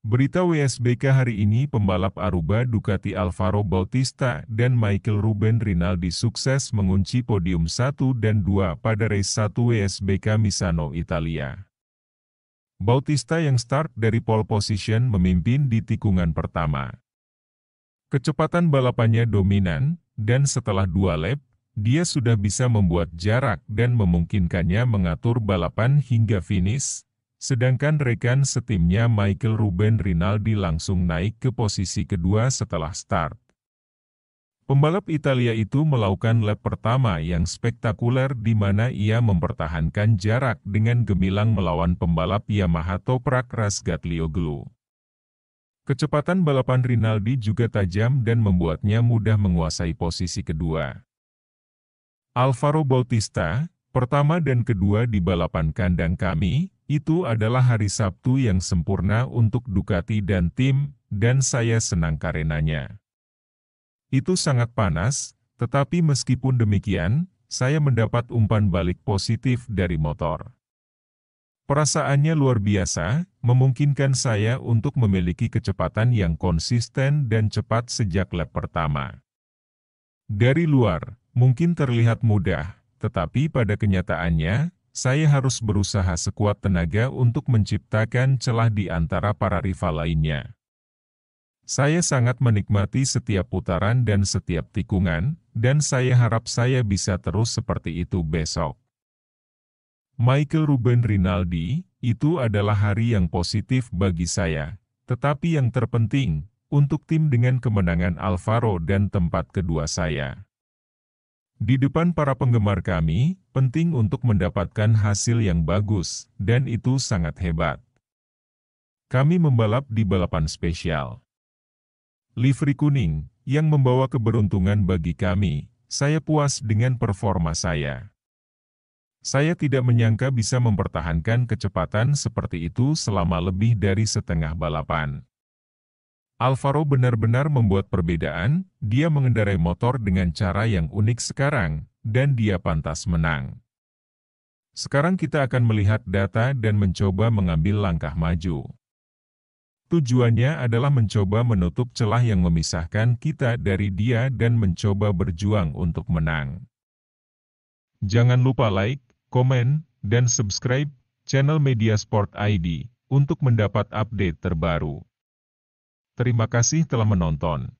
Berita WSBK hari ini pembalap Aruba Ducati Alvaro Bautista dan Michael Ruben Rinaldi sukses mengunci podium 1 dan 2 pada race 1 WSBK Misano, Italia. Bautista yang start dari pole position memimpin di tikungan pertama. Kecepatan balapannya dominan, dan setelah dua lap, dia sudah bisa membuat jarak dan memungkinkannya mengatur balapan hingga finish, Sedangkan rekan setimnya Michael Ruben Rinaldi langsung naik ke posisi kedua setelah start. Pembalap Italia itu melakukan lap pertama yang spektakuler di mana ia mempertahankan jarak dengan gemilang melawan pembalap Yamaha Toprak Rasgatlioglu. Kecepatan balapan Rinaldi juga tajam dan membuatnya mudah menguasai posisi kedua. Alvaro Bautista, pertama dan kedua di balapan kandang kami, itu adalah hari Sabtu yang sempurna untuk Ducati dan tim, dan saya senang karenanya. Itu sangat panas, tetapi meskipun demikian, saya mendapat umpan balik positif dari motor. Perasaannya luar biasa, memungkinkan saya untuk memiliki kecepatan yang konsisten dan cepat sejak lap pertama. Dari luar, mungkin terlihat mudah, tetapi pada kenyataannya, saya harus berusaha sekuat tenaga untuk menciptakan celah di antara para rival lainnya. Saya sangat menikmati setiap putaran dan setiap tikungan, dan saya harap saya bisa terus seperti itu besok. Michael Ruben Rinaldi, itu adalah hari yang positif bagi saya, tetapi yang terpenting, untuk tim dengan kemenangan Alvaro dan tempat kedua saya. Di depan para penggemar kami, penting untuk mendapatkan hasil yang bagus, dan itu sangat hebat. Kami membalap di balapan spesial. Livery kuning, yang membawa keberuntungan bagi kami, saya puas dengan performa saya. Saya tidak menyangka bisa mempertahankan kecepatan seperti itu selama lebih dari setengah balapan. Alvaro benar-benar membuat perbedaan, dia mengendarai motor dengan cara yang unik sekarang, dan dia pantas menang. Sekarang kita akan melihat data dan mencoba mengambil langkah maju. Tujuannya adalah mencoba menutup celah yang memisahkan kita dari dia dan mencoba berjuang untuk menang. Jangan lupa like, komen, dan subscribe channel Media Sport ID untuk mendapat update terbaru. Terima kasih telah menonton.